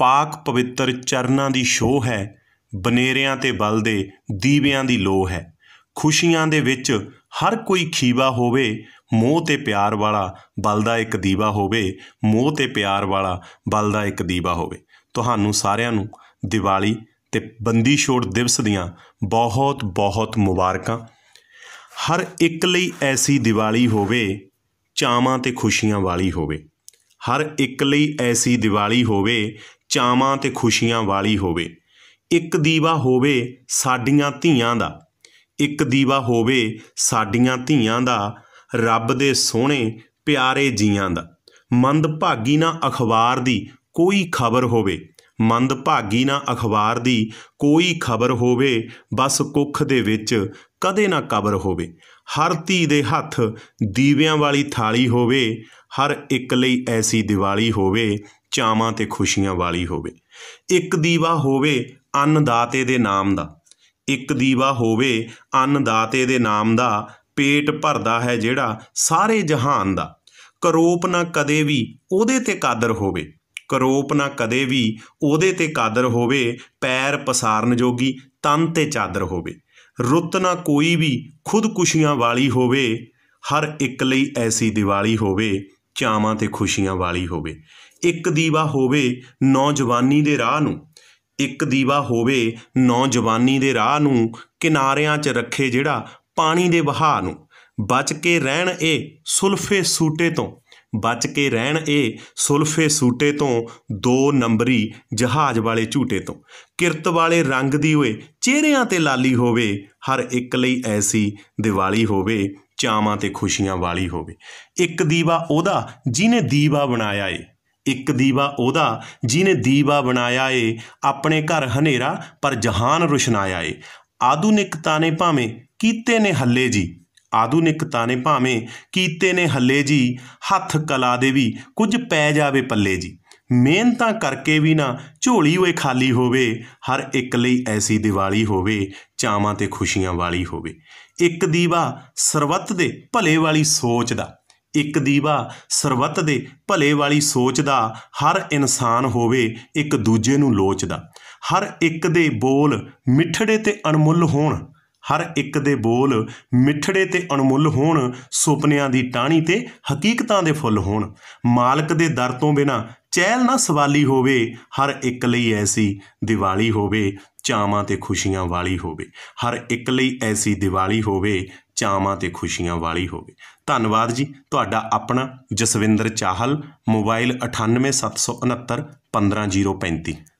ਪਾਕ ਪਵਿੱਤਰ ਚਰਨਾਂ ਦੀ ਸ਼ੋਹ ਹੈ ਬਨੇਰਿਆਂ ਤੇ ਬਲ ਦੇ ਦੀਵਿਆਂ ਦੀ ਲੋ ਹੈ ਖੁਸ਼ੀਆਂ ਦੇ ਵਿੱਚ ਹਰ ਕੋਈ ਖੀਵਾ ਹੋਵੇ ਮੋਹ ਤੇ ਪਿਆਰ ਵਾਲਾ ਬਲ ਦਾ ਇੱਕ ਦੀਵਾ ਹੋਵੇ ਮੋਹ ਤੇ ਪਿਆਰ ਵਾਲਾ ਬਲ ਦਾ ਇੱਕ ਦੀਵਾ ਹੋਵੇ ਤੁਹਾਨੂੰ ਸਾਰਿਆਂ ਨੂੰ ਦੀਵਾਲੀ ਤੇ ਬੰਦੀ ਛੋੜ ਦਿਵਸ ਦੀਆਂ ਬਹੁਤ ਬਹੁਤ ਮੁਬਾਰਕਾਂ ਹਰ ਇੱਕ ਲਈ ਐਸੀ ਦੀਵਾਲੀ ਹੋਵੇ ਚਾਵਾਂ ਤੇ ਖੁਸ਼ੀਆਂ ਵਾਲੀ ਹੋਵੇ ਹਰ ਇੱਕ ਲਈ ਐਸੀ ਦੀਵਾਲੀ ਹੋਵੇ ਚਾਵਾਂ ਤੇ ਖੁਸ਼ੀਆਂ ਵਾਲੀ ਹੋਵੇ ਇੱਕ ਦੀਵਾ ਹੋਵੇ ਸਾਡੀਆਂ ਧੀਆਂ ਦਾ ਇੱਕ ਦੀਵਾ ਹੋਵੇ ਸਾਡੀਆਂ ਧੀਆਂ ਦਾ ਰੱਬ ਦੇ ਸੋਹਣੇ ਪਿਆਰੇ ਜੀਆਂ ਦਾ ਮੰਦ ਭਾਗੀ ਨਾ ਅਖਬਾਰ ਦੀ ਕੋਈ ਖਬਰ ਹੋਵੇ ਮੰਦ ਭਾਗੀ ਨਾ ਅਖਬਾਰ ਦੀ ਕੋਈ ਖਬਰ ਹੋਵੇ ਬਸ ਕੁੱਖ ਦੇ ਵਿੱਚ ਕਦੇ ਨਾ ਕਬਰ ਹੋਵੇ ਹਰ ਧੀ ਦੇ ਹੱਥ ਦੀਵਿਆਂ ਵਾਲੀ ਥਾਲੀ ਹੋਵੇ ਹਰ ਇੱਕ ਲਈ ਐਸੀ ਦੀਵਾਲੀ ਹੋਵੇ ਚਾਵਾਂ ਤੇ ਖੁਸ਼ੀਆਂ ਵਾਲੀ ਹੋਵੇ ਇੱਕ ਦੀਵਾ ਹੋਵੇ ਅੰਨਦਾਤੇ ਦੇ ਨਾਮ ਦਾ ਇੱਕ ਦੀਵਾ ਹੋਵੇ ਅੰਨਦਾਤੇ ਦੇ ਨਾਮ ਦਾ ਪੇਟ ਭਰਦਾ ਹੈ ਜਿਹੜਾ ਸਾਰੇ ਜਹਾਨ ਦਾ ਕਰੋਪ ਨਾ ਕਦੇ ਵੀ ਉਹਦੇ ਤੇ ਕਾਦਰ ਹੋਵੇ ਕਰੋਪ ਨਾ ਕਦੇ ਵੀ ਉਹਦੇ ਤੇ ਕਾਦਰ ਹੋਵੇ ਪੈਰ ਪਸਾਰਨ ਜੋਗੀ ਤਨ ਤੇ ਚਾਦਰ ਹੋਵੇ ਰੁੱਤ ਨਾ ਕੋਈ ਵੀ ਖੁਦਕੁਸ਼ੀਆਂ ਵਾਲੀ ਹੋਵੇ ਹਰ ਇੱਕ ਲਈ ਐਸੀ ਦੀਵਾਲੀ ਹੋਵੇ ਚਾਵਾਂ ਤੇ ਖੁਸ਼ੀਆਂ ਵਾਲੀ ਹੋਵੇ ਇੱਕ ਦੀਵਾ ਹੋਵੇ ਨੌਜਵਾਨੀ ਦੇ ਰਾਹ ਨੂੰ ਇੱਕ ਦੀਵਾ ਹੋਵੇ ਨੌਜਵਾਨੀ ਦੇ ਰਾਹ ਨੂੰ ਕਿਨਾਰਿਆਂ 'ਚ ਰੱਖੇ ਜਿਹੜਾ ਪਾਣੀ ਦੇ ਵਹਾਅ ਨੂੰ ਬਚ ਕੇ ਰਹਿਣ ਇਹ ਸੁਲਫੇ ਸੂਟੇ ਤੋਂ ਬਚ ਕੇ ਰਹਿਣ ਇਹ ਸੁਲਫੇ ਸੂਟੇ ਤੋਂ ਦੋ ਨੰਬਰੀ ਜਹਾਜ਼ ਵਾਲੇ ਝੂਟੇ ਤੋਂ ਕਿਰਤ ਵਾਲੇ ਰੰਗ ਦੀ ਹੋਏ ਚਿਹਰਿਆਂ ਤੇ ਲਾਲੀ ਹੋਵੇ ਹਰ ਇੱਕ ਲਈ ਐਸੀ ਦੀਵਾਲੀ ਹੋਵੇ ਚਾਵਾਂ ਤੇ ਖੁਸ਼ੀਆਂ ਵਾਲੀ ਹੋਵੇ ਇੱਕ ਦੀਵਾ ਉਹਦਾ ਜਿਨੇ ਦੀਵਾ ਬਣਾਇਆ ਏ ਇੱਕ ਦੀਵਾ ਉਹਦਾ ਜਿਨੇ ਦੀਵਾ ਬਣਾਇਆ ਏ ਆਪਣੇ ਘਰ ਹਨੇਰਾ ਪਰ ਜਹਾਨ ਰੁਸ਼ਨਾਇਆ ਏ ਆਧੁਨਿਕਤਾ ਨੇ ਭਾਵੇਂ ਕੀਤੇ ਨੇ ਹੱਲੇ ਜੀ ਆਧੁਨਿਕਤਾ ਨੇ ਭਾਵੇਂ ਕੀਤੇ ਨੇ ਹੱਲੇ ਜੀ ਹੱਥ ਕਲਾ ਦੇ ਵੀ ਕੁਝ ਪੈ ਜਾਵੇ ਪੱਲੇ ਜੀ ਮਿਹਨਤਾਂ ਕਰਕੇ ਵੀ ਨਾ ਝੋਲੀ ਹੋਏ ਖਾਲੀ ਹੋਵੇ ਹਰ ਇੱਕ ਲਈ ਐਸੀ ਦੀਵਾਲੀ ਹੋਵੇ ਚਾਵਾਂ ਤੇ ਖੁਸ਼ੀਆਂ ਵਾਲੀ ਹੋਵੇ ਇੱਕ ਦੀਵਾ ਸਰਵਤ ਦੇ ਭਲੇ ਵਾਲੀ ਸੋਚ ਦਾ ਇੱਕ ਦੀਵਾ ਸਰਵਤ ਦੇ ਭਲੇ ਵਾਲੀ ਸੋਚ ਦਾ ਹਰ ਇਨਸਾਨ ਹੋਵੇ ਇੱਕ ਦੂਜੇ ਨੂੰ ਲੋਚਦਾ ਹਰ ਇੱਕ ਦੇ ਬੋਲ ਮਿੱਠੜੇ ਤੇ ਅਣਮੁੱਲ ਹੋਣ ਹਰ ਇੱਕ ਦੇ ਬੋਲ ਮਿੱਠੜੇ ਤੇ ਅਣਮੁੱਲ ਹੋਣ ਸੁਪਨਿਆਂ ਦੀ ਟਾਣੀ ਤੇ ਹਕੀਕਤਾਂ ਦੇ ਫੁੱਲ ਹੋਣ ਮਾਲਕ ਦੇ ਦਰ ਤੋਂ ਬਿਨਾ ਚਹਿਲ ਨਾ ਸਵਾਲੀ ਹੋਵੇ ਹਰ ਇੱਕ ਲਈ ਐਸੀ ਦੀਵਾਲੀ ਹੋਵੇ ਚਾਵਾਂ ਤੇ ਖੁਸ਼ੀਆਂ ਵਾਲੀ ਹੋਵੇ ਹਰ ਇੱਕ ਲਈ ਐਸੀ ਦੀਵਾਲੀ ਹੋਵੇ ਚਾਵਾਂ ਤੇ ਖੁਸ਼ੀਆਂ ਵਾਲੀ ਹੋਵੇ ਧੰਨਵਾਦ ਜੀ ਤੁਹਾਡਾ ਆਪਣਾ ਜਸਵਿੰਦਰ ਚਾਹਲ ਮੋਬਾਈਲ 98769